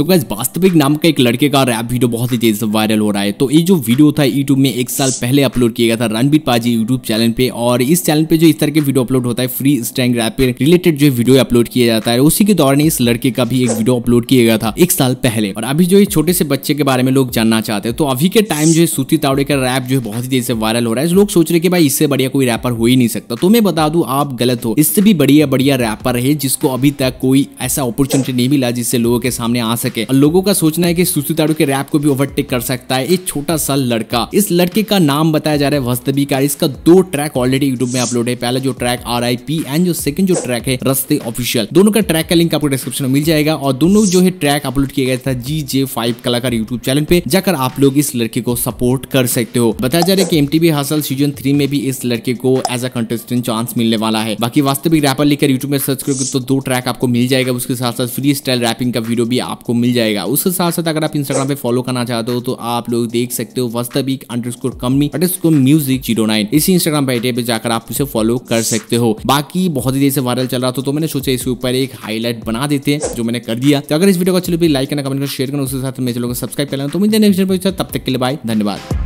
तो गैस वास्तविक नाम का एक लड़के का रैप वीडियो बहुत ही तेज से वायरल हो रहा है तो ये जो वीडियो था यूट्यूब में एक साल पहले अपलोड किया गया था रणबीर पाजी यूट्यूब चैनल पे और इस चैनल पे जो इस तरह के वीडियो अपलोड होता है फ्री स्टैंग रैप पे रिलेटेड जो वीडियो अपलोड किया जाता है उसी के दौरान इस लड़के का भी एक वीडियो अपलोड किया गया था एक साल पहले और अभी जो ये छोटे से बच्चे के बारे में लोग जानना चाहते हैं तो अभी के टाइम जो है सूती तावड़े का रैप जो है बहुत ही तेज से वायरल हो रहा है लोग सोच रहे कि भाई इससे बढ़िया कोई रैपर हो ही नहीं सकता तो मैं बता दू आप गलत हो इससे भी बढ़िया बढ़िया रैपर है जिसको अभी तक कोई ऐसा अपॉर्चुनिटी नहीं मिला जिससे लोगों के सामने आ सके सके और लोगों का सोचना है की सुसुतारू के रैप को भी ओवरटेक कर सकता है एक छोटा सा लड़का इस लड़के का नाम बताया जा रहा है वस्तवी का इसका दो ट्रैक ऑलरेडी यूट्यूब में अपलोड है पहला जो ट्रैक आर एंड जो सेकंड जो ट्रैक है रस्ते ऑफिशियल दोनों का ट्रैक का लिंक आपको डिस्क्रिप्शन में मिल जाएगा और दोनों जो है ट्रैक अपलोड किया गया था जी जे फाइव कलाकार यूट्यूब चैनल पे जाकर आप लोग इस लड़के को सपोर्ट कर सकते हो बताया जा रहा है की एम हासिल सीजन थ्री में भी इस लड़के को एज अ कंटेस्टेंट चांस मिलने वाला है बाकी वास्तविक रैपर लेकर यूट्यूब में सर्च करोगे तो दो ट्रैक आपको मिल जाएगा उसके साथ साथ फ्री स्टाइल रैपिंग का वीडियो भी आपको मिल जाएगा उसके साथ साथ अगर आप इंस्टाग्राम पे फॉलो करना चाहते हो तो आप लोग देख सकते हो वस्तविक अंडर स्कोर कमी underscore music zero nine इसी इंस्टाग्राम पेटे पे जाकर आप उसे फॉलो कर सकते हो बाकी बहुत ही देर से वायरल चल रहा था तो मैंने सोचा इसके ऊपर एक हाईलाइट बना देते हैं जो मैंने कर दिया तो अगर इस वीडियो को अच्छी लाइक करना कमेंट करना शेयर करना उसके साथ मेरे चैनल को सब्सक्राइब करना तो मुझे नेक्स्ट तब तक के लिए बाय धन्यवाद